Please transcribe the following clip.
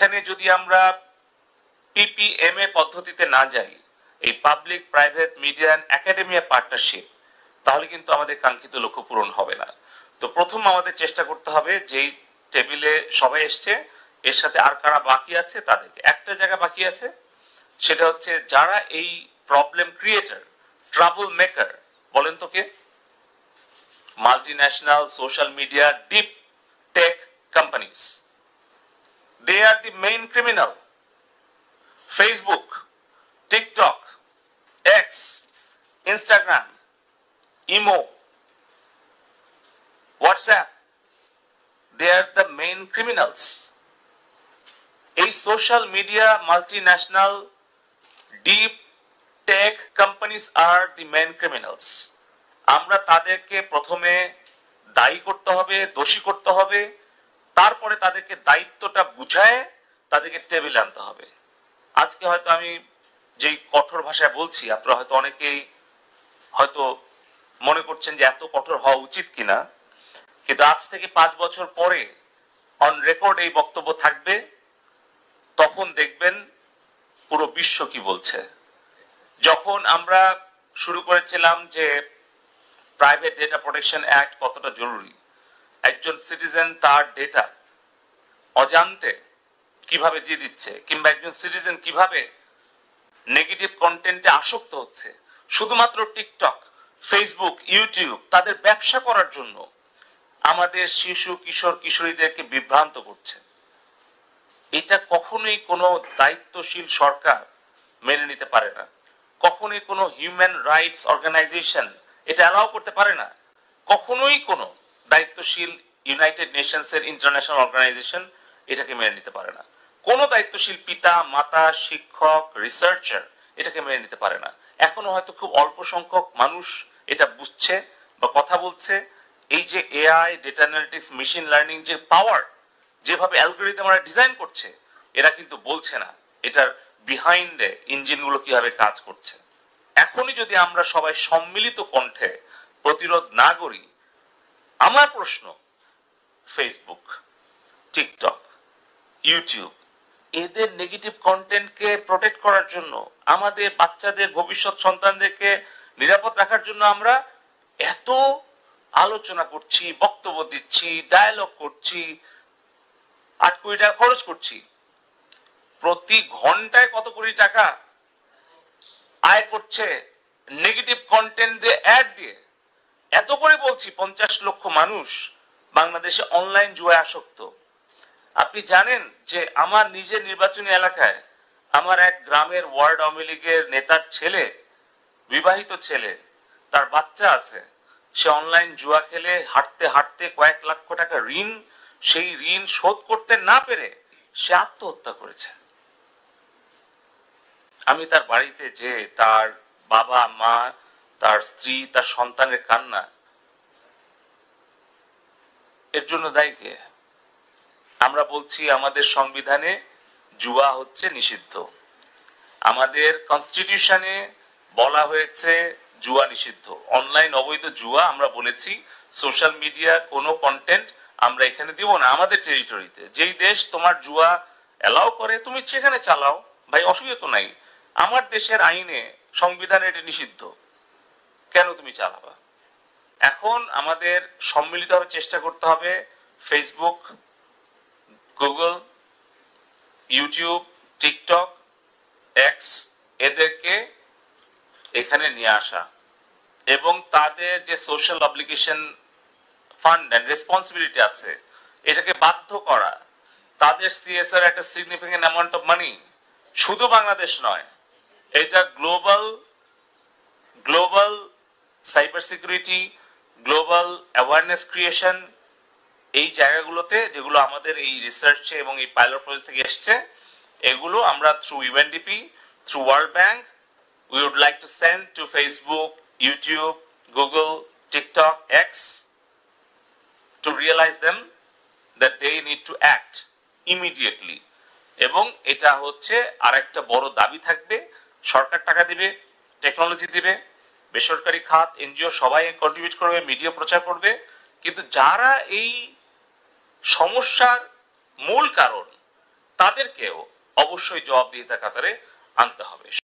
এখানে যদি আমরা পিপিএমএ পদ্ধতিতে না যাই এই public private media and academia partnership তাহলে কিন্তু আমাদের কাঙ্ক্ষিত লক্ষ্য পূরণ হবে না তো প্রথম আমাদের চেষ্টা করতে হবে যেই টেবিলে সবাই এসছে এর সাথে আর কারা বাকি আছে তাদেরকে একটা জায়গা বাকি আছে সেটা হচ্ছে যারা এই প্রবলেম ক্রিয়েটার ট্রাবল মেকার বলেন তো কে multi national social media deep tech companies They are the main criminal. Facebook, TikTok, X, Instagram, Emo, WhatsApp, they are the main criminals. এই social media multinational deep tech companies are the main criminals আমরা তাদেরকে প্রথমে দায়ী করতে হবে দোষী করতে হবে তারপরে তাদেরকে দায়িত্বটা বুঝায় তাদেরকে টেবিল আনতে হবে আজকে হয়তো আমি যেই কঠোর ভাষায় বলছি আপনারা হয়তো অনেকেই হয়তো মনে করছেন যে এত কঠোর হওয়া উচিত কিনা কিন্তু আজ থেকে পাঁচ বছর পরে অন রেকর্ড এই বক্তব্য থাকবে তখন দেখবেন পুরো বিশ্ব কি বলছে যখন আমরা শুরু করেছিলাম যে প্রাইভেট ডেটা প্রোটেকশন অ্যাক্ট কতটা জরুরি একজন সিটিজেন তার ডেটা অজান্তে কিভাবে দিয়ে দিচ্ছে কিংবা একজন সিটিজেন কিভাবে নেগেটিভ কন্টেন্টে আসক্ত হচ্ছে শুধুমাত্র টিকটক ফেসবুক ইউটিউব তাদের ব্যবসা করার জন্য আমাদের শিশু কিশোর কিশোরীদেরকে বিভ্রান্ত করছে এটা কখনোই কোনো দায়িত্বশীল সরকার মেনে নিতে পারে না কখনোই কোনো হিউম্যান রাইটস অর্গানাইজেশন এটা অ্যালাউ করতে পারে না কখনোই কোনো দায়িত্বশীল ইউনাইটেড নেশনস এর ইন্টারন্যাশনাল অর্গানাইজেশন এটাকে মেনে নিতে পারে না কোনো দায়িত্বশীল পিতা মাতা শিক্ষক রিসার্চার এটাকে মেনে নিতে পারে না এখনো হয়তো খুব অল্প সংখ্যক মানুষ এটা বুঝছে বা কথা বলছে এই যে AI data analytics machine learning যে পাওয়ার যেভাবে অ্যালগোরিদম আমরা ডিজাইন করছে এরা কিন্তু বলছে না এটার বিহাইন্ডে ইঞ্জিনগুলো কিভাবে কাজ করছে এখনই যদি আমরা সবাই সম্মিলিত কণ্ঠে প্রতিরোধ না করি আমার প্রশ্ন ফেসবুক টিকটক ইউটিউব এদের নেগেটিভ কন্টেন্টকে প্রোটেক্ট করার জন্য আমাদের বাচ্চাদের ভবিষ্যৎ সন্তানদেরকে নিরাপদ রাখার জন্য আমরা এত আলোচনা করছি বক্তব্য দিচ্ছি ডায়ালগ করছি আট কোটি টাকা খরচ করছি প্রতি ঘন্টায় কত কোটি টাকা আয় করছে নেগেটিভ কন্টেন্ট দিয়ে অ্যাড দিয়ে এত করে বলছি পঞ্চাশ লক্ষ মানুষ বাংলাদেশে অনলাইন জুয়ায় আসক্ত আপনি জানেন যে আমার নিজের নির্বাচনী এলাকায় আমার এক গ্রামের ওয়ার্ড আওয়ামী লীগের নেতার ছেলে বিবাহিত ছেলে তার বাচ্চা আছে সে অনলাইন জুয়া খেলে হাঁটতে হাঁটতে কয়েক লক্ষ টাকা ঋণ সেই ঋণ শোধ করতে না পেরে সে আত্মহত্যা করেছে আমি তার বাড়িতে যে তার বাবা মা তার স্ত্রী তার সন্তানের কান্না এর জন্য দায়ী কে আমরা বলছি আমাদের সংবিধানে জুয়া হচ্ছে নিষিদ্ধ আমাদের কনস্টিটিউশনে বলা হয়েছে জুয়া নিষিদ্ধ অনলাইন অবৈধ জুয়া আমরা বলেছি সোশ্যাল মিডিয়া কোনো কন্টেন্ট আমরা এখানে দিব না আমাদের টেরিটরিতে যেই দেশ তোমার জুয়া অ্যালাউ করে তুমি সেখানে চালাও ভাই অসুবিধা তো নাই আমার দেশের আইনে সংবিধানে এটা নিষিদ্ধ কেন তুমি চালাবা এখন আমাদের সম্মিলিতভাবে চেষ্টা করতে হবে Facebook Google YouTube TikTok X এদেরকে এখানে নিয়ে আসা এবং তাদের যে social application fund and responsibility আছে এটাকে বাধ্য করা তাদের সিএসআর একটা সিগনিফিকেন্ট অ্যামাউন্ট অফ মানি শুধু বাংলাদেশ নয় এটা global global cyber security global awareness creation এই জায়গাগুলোতে যেগুলো আমাদের এই রিসার্চে এবং এই পাইলট প্রজেক্ট থেকে এসছে এগুলো আমরা through UNDP through world bank we would like to send to Facebook YouTube Google TikTok X to realise them that they need to act immediately এবং এটা হচ্ছে আর একটা বড় দাবি থাকবে সরকার টাকা দিবে টেকনোলজি দিবে বেসরকারি খাত এনজিও সবাই কন্ট্রিবিউট করবে মিডিয়া প্রচার করবে কিন্তু যারা এই সমস্যার মূল কারণ তাদেরকেও অবশ্যই জবাবদিহিতা কাতারে আনতে হবে